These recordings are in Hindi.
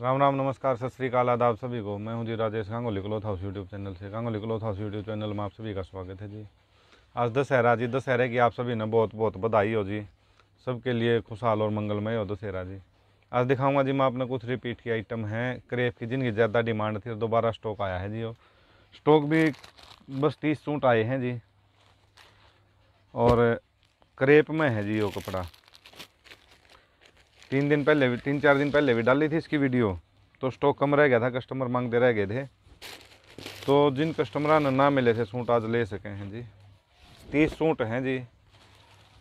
राम राम नमस्कार सत श्रीकाल आदाब सभी को मैं हूं जी Rajesh Gangoli cloth house YouTube channel से Gangoli cloth house YouTube channel में आप सभी का स्वागत है जी आज दशहरा जी दशहरे की आप सभी ने बहुत बहुत बधाई हो जी सबके लिए खुशहाल और मंगलमय हो दशहरा जी आज दिखाऊंगा जी मैं आपने कुछ रिपीट की आइटम है क्रेप की जिनकी ज़्यादा डिमांड थी तो दोबारा स्टॉक आया है जी और स्टॉक भी बस तीस सूट आए हैं जी और क्रेप में है जी वो कपड़ा तीन दिन पहले भी तीन चार दिन पहले भी डाली थी इसकी वीडियो तो स्टॉक कम रह गया था कस्टमर मांगते रह गए थे तो जिन कस्टमर ने ना मिले थे सूट आज ले सके हैं जी तीस सूट हैं जी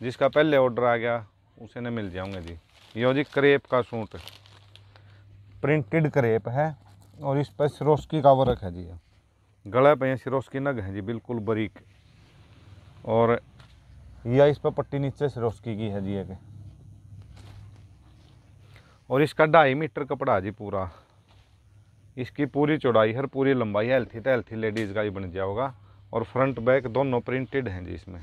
जिसका पहले ऑर्डर आ गया उसे न मिल जाऊंगे जी यो जी करेप का सूट प्रिंटेड करेप है और इस पर सिरोस्की का वर्क है जी पर यह सिरोस्की नग है जी बिल्कुल बरीक और यह इस पर पट्टी नीचे सिरोस्की की है जी एक और इसका ढाई मीटर कपड़ा है जी पूरा इसकी पूरी चौड़ाई हर पूरी लंबाई हेल्थी तो हेल्थी लेडीज़ का ही बन जाएगा और फ्रंट बैक दोनों प्रिंटेड हैं जी इसमें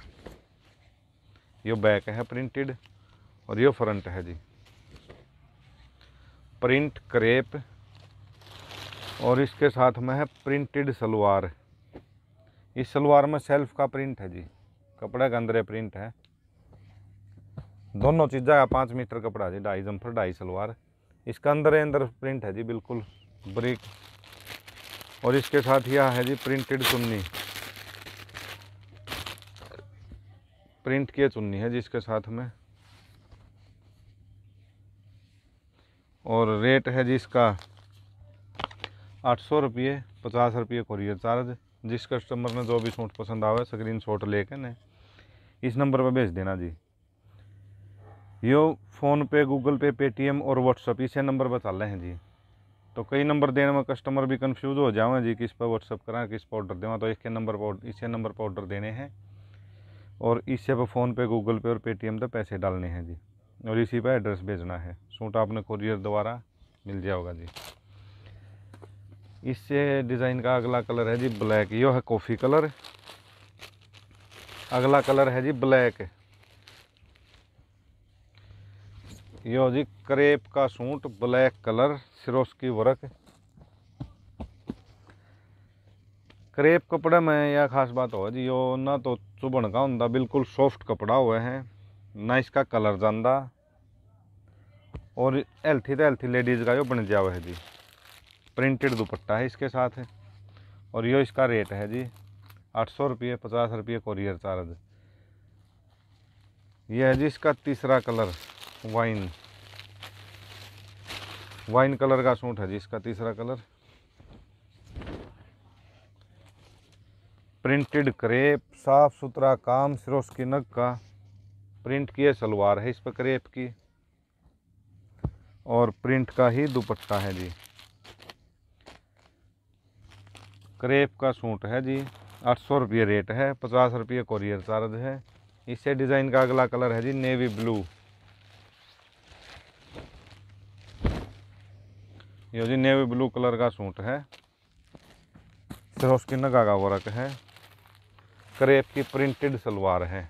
यो बैक है प्रिंटेड और यो फ्रंट है जी प्रिंट क्रेप और इसके साथ में है प्रिंटेड सलवार इस सलवार में सेल्फ का प्रिंट है जी कपड़े के अंदर प्रिंट है दोनों चीज़ा का पाँच मीटर कपड़ा जी ढाई जम्फर ढाई सलवार इसका अंदर अंदर प्रिंट है जी बिल्कुल ब्रिक और इसके साथ यह है जी प्रिंटेड चुन्नी प्रिंट की चुन्नी है जिसके साथ में और रेट है जी इसका आठ सौ रुपये पचास रुपये कोरियर चार्ज जिस कस्टमर ने जो भी सूट पसंद आवे स्क्रीन शॉट लेके ने इस नंबर पर भेज देना जी यो PhonePe Google Pay Paytm और व्हाट्सअप इसे नंबर बता लें जी तो कई नंबर देने में कस्टमर भी कंफ्यूज हो जाओ जी किस पर व्हाट्सअप करा किस पर ऑर्डर देवा तो इसके नंबर पर इसे नंबर पर ऑर्डर देने हैं और इसे पर फ़ोन पे गूगल पे और पेटीएम पर पैसे डालने हैं जी और इसी पर एड्रेस भेजना है सूट आपने कोरियर द्वारा मिल जाएगा जी इससे डिज़ाइन का अगला कलर है जी ब्लैक यो है कॉफ़ी कलर अगला कलर है जी ब्लैक यो जी करेप का सूट ब्लैक कलर सिरोस की वर्क करेप कपड़े में यह खास बात हो जी यो ना तो चुभन का हों बिल्कुल सॉफ्ट कपड़ा हुए हैं ना इसका कलर जाना और हेल्थी तो हेल्थी लेडीज़ का यो बन जावे है जी प्रिंटेड दुपट्टा है इसके साथ और यो इसका रेट है जी आठ सौ रुपये पचास रुपये कोरियर चार्ज यह है जी इसका तीसरा कलर वाइन वाइन कलर का सूट है जी इसका तीसरा कलर प्रिंटेड क्रेप साफ सुथरा काम सिरोस की नग का प्रिंट किया सलवार है इस पर क्रेप की और प्रिंट का ही दुपट्टा है जी क्रेप का सूट है जी आठ सौ रुपये रेट है पचास रुपये कोरियर चार्ज है इससे डिज़ाइन का अगला कलर है जी नेवी ब्लू ये जी नेवी ब्लू कलर का सूट है फिर उसकी नगा का वर्क है करेप की प्रिंटेड सलवार है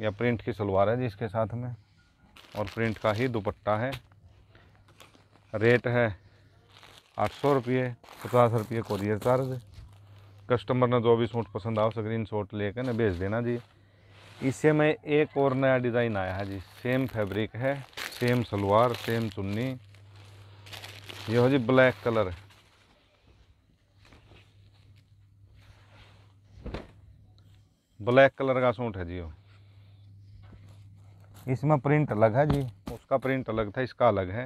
या प्रिंट की सलवार है जिसके साथ में और प्रिंट का ही दुपट्टा है रेट है आठ सौ रुपये पचास रुपये कोरियर चार्ज कस्टमर ने जो भी सूट पसंद आओ स्क्रीन शॉट लेकर कर भेज देना जी इससे में एक और नया डिज़ाइन आया है जी सेम फैब्रिक है सेम सलवार सेम चुन्नी ये हो जी ब्लैक कलर है ब्लैक कलर का सूट है जी वो इसमें प्रिंट अलग है जी उसका प्रिंट अलग था इसका अलग है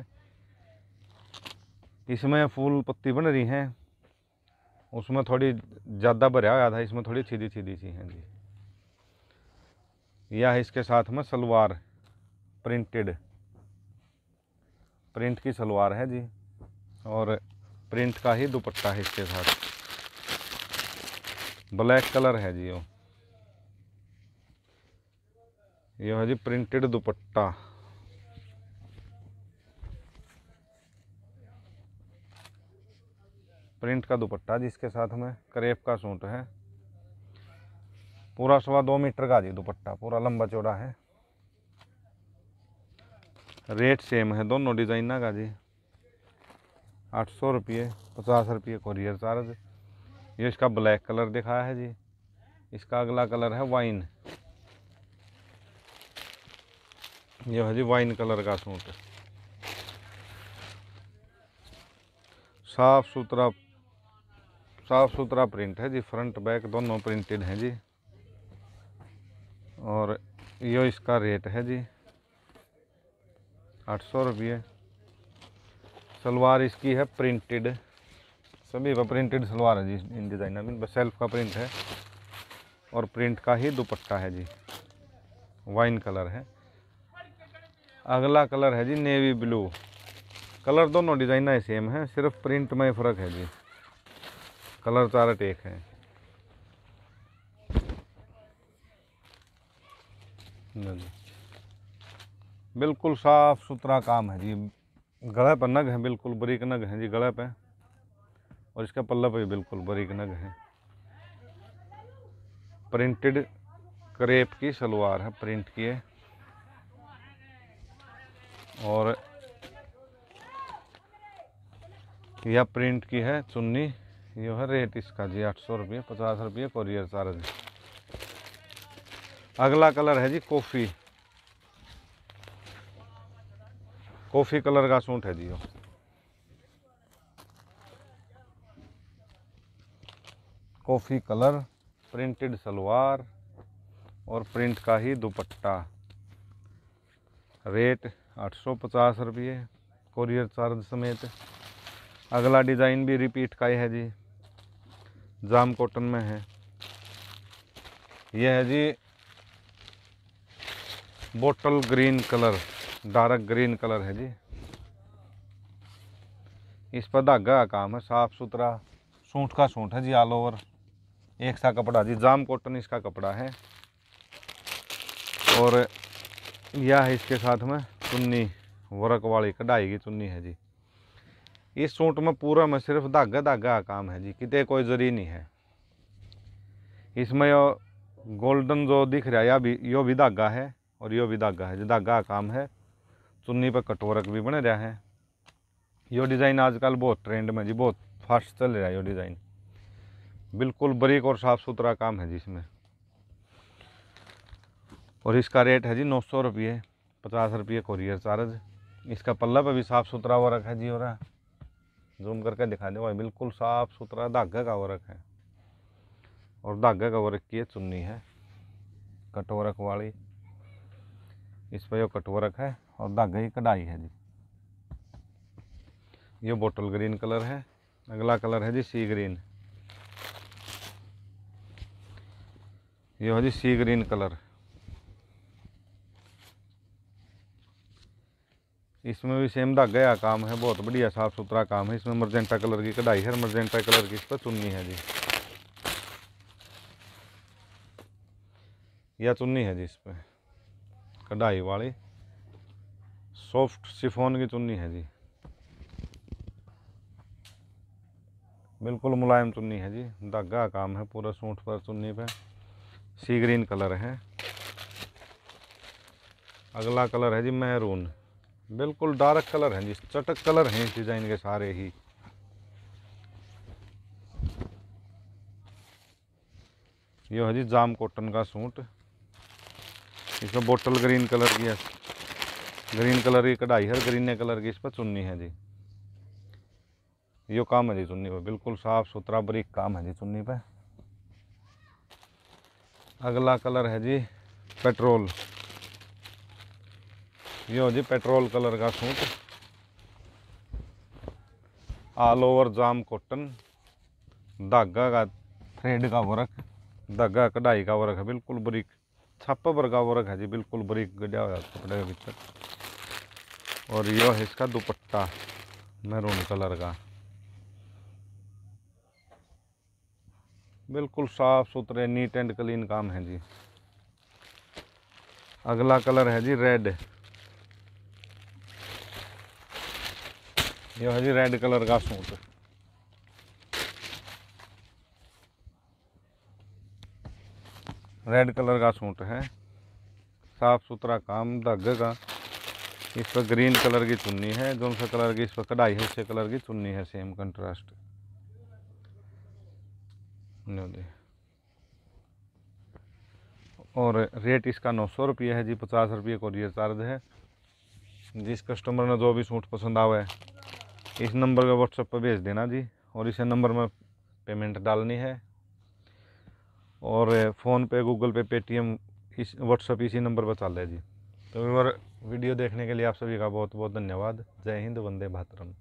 इसमें फूल पत्ती बन रही हैं उसमें थोड़ी ज़्यादा भरा हुआ था इसमें थोड़ी सीधी सीधी सी हैं जी यह इसके साथ में सलवार प्रिंटेड प्रिंट की सलवार है जी और प्रिंट का ही दुपट्टा है इसके साथ ब्लैक कलर है जी वो ये है जी प्रिंटेड दुपट्टा प्रिंट का दुपट्टा जिसके साथ में करेप का सूट है पूरा सवा दो मीटर का जी दुपट्टा पूरा लंबा चौड़ा है रेट सेम है दोनों डिजाइना का जी आठ सौ रुपये पचास रुपये कोरियर चार्ज ये इसका ब्लैक कलर दिखाया है जी इसका अगला कलर है वाइन ये है जी वाइन कलर का सूट साफ सुथरा साफ सुथरा प्रिंट है जी फ्रंट बैक दोनों प्रिंटेड हैं जी और यो इसका रेट है जी आठ सौ रुपये सलवार इसकी है प्रिंटेड सभी पर प्रिंटेड सलवार है जी इन डिज़ाइन में बस सेल्फ का प्रिंट है और प्रिंट का ही दुपट्टा है जी वाइन कलर है अगला कलर है जी नेवी ब्लू कलर दोनों डिज़ाइना ही सेम है सिर्फ प्रिंट में फ़र्क है जी कलर चार टेक है बिल्कुल साफ़ सुथरा काम है जी गला पर नग हैं बिल्कुल बरीक नग हैं जी गला पे और इसका पल्ला पे बिल्कुल बरीक नग है प्रिंटेड करेप की सलवार है प्रिंट की है और यह प्रिंट की है चुन्नी यह है रेट इसका जी आठ सौ रुपये पचास रुपये कोरियर चार्ज अगला कलर है जी कॉफ़ी कॉफ़ी कलर का सूट है जी कॉफ़ी कलर प्रिंटेड सलवार और प्रिंट का ही दुपट्टा रेट आठ सौ पचास रुपये कोरियर चार्ज समेत अगला डिज़ाइन भी रिपीट का ही है जी जाम कॉटन में है यह है जी bottle green colour dark green colour है जी इस पर धागा का काम है साफ़ सुथरा सूट का सूट है जी ऑल ओवर एक सा कपड़ा जी जाम कॉटन इसका कपड़ा है और यह है इसके साथ में चुन्नी वर्क वाली कढ़ाई की चुन्नी है जी इस सूट में पूरा में सिर्फ धागा धागा का काम है जी कितने कोई जरी नहीं है इसमें यो गोल्डन जो दिख रहा है यह भी यो भी धागा है और यो भी धागा है जो धागा का काम है चुन्नी पर कटोरक भी बन रहा है यो डिज़ाइन आजकल बहुत ट्रेंड में जी बहुत फास्ट चल रहा है यो डिज़ाइन बिल्कुल बरीक और साफ़ सुथरा काम है जी इसमें और इसका रेट है जी नौ सौ रुपये पचास रुपये कोरियर चार्ज इसका पल्ला पर भी साफ़ सुथरा वर्क है जी हो रहा जूम करके दिखा दें बिल्कुल साफ़ सुथरा धागे का वर्क है और धागे का वर्क की है चुन्नी है कटोरक वाली इस पर जो कटोरक है और धागे की कढ़ाई है जी ये बोटल ग्रीन कलर है अगला कलर है जी सी ग्रीन ये है जी सी ग्रीन कलर इसमें भी सेम धागे का काम है बहुत बढ़िया साफ सुथरा काम है इसमें मर्जेंटा कलर की कढ़ाई है मर्जेंटा कलर की इस पर चुन्नी है जी यह चुन्नी है जी इस पर कढ़ाई वाली सॉफ्ट शिफोन की चुन्नी है जी बिल्कुल मुलायम चुन्नी है जी धागा काम है पूरा सूट पर चुन्नी पे सी ग्रीन कलर है अगला कलर है जी मैरून बिल्कुल डार्क कलर है जी चटक कलर हैं इस डिज़ाइन के सारे ही ये है जी जाम कॉटन का सूट इसमें बोटल ग्रीन कलर की है ग्रीन कलर की कढ़ाई हर ग्रीन कलर की इस पर चुन्नी है जी यो काम है जी चुन्नी पर बिल्कुल साफ सुथरा बरीक काम है जी चुन्नी पर अगला कलर है जी पेट्रोल यो जी पेट्रोल कलर का सूट ऑल ओवर जाम कॉटन धागा का थ्रेड का वर्क धागा कढ़ाई का वर्क है बिल्कुल बरीक छप्प वर्ग का वर्क है जी बिल्कुल बरीक गड्या हुआ कपड़े के भीतर और यो है इसका दुपट्टा मैरून कलर का बिल्कुल साफ सुथरे नीट एंड क्लीन काम है जी अगला कलर है जी रेड यो है जी रेड कलर का सूट रेड कलर का सूट है साफ सुथरा काम धग का इस पर ग्रीन कलर की चुन्नी है जो सा कलर की इस पर कढ़ाई है उसे कलर की चुन्नी है सेम कंट्रास्ट और रेट इसका नौ सौ रुपये है जी पचास रुपये कोरियर चार्ज है जिस कस्टमर ने जो भी सूट पसंद आवे इस नंबर पे व्हाट्सएप पर भेज देना जी और इसे नंबर में पेमेंट डालनी है और phone PhonePe Google Pay Paytm इस व्हाट्सएप इसी नंबर पर चल रहा है जी तो और वीडियो देखने के लिए आप सभी का बहुत बहुत धन्यवाद जय हिंद वंदे मातरम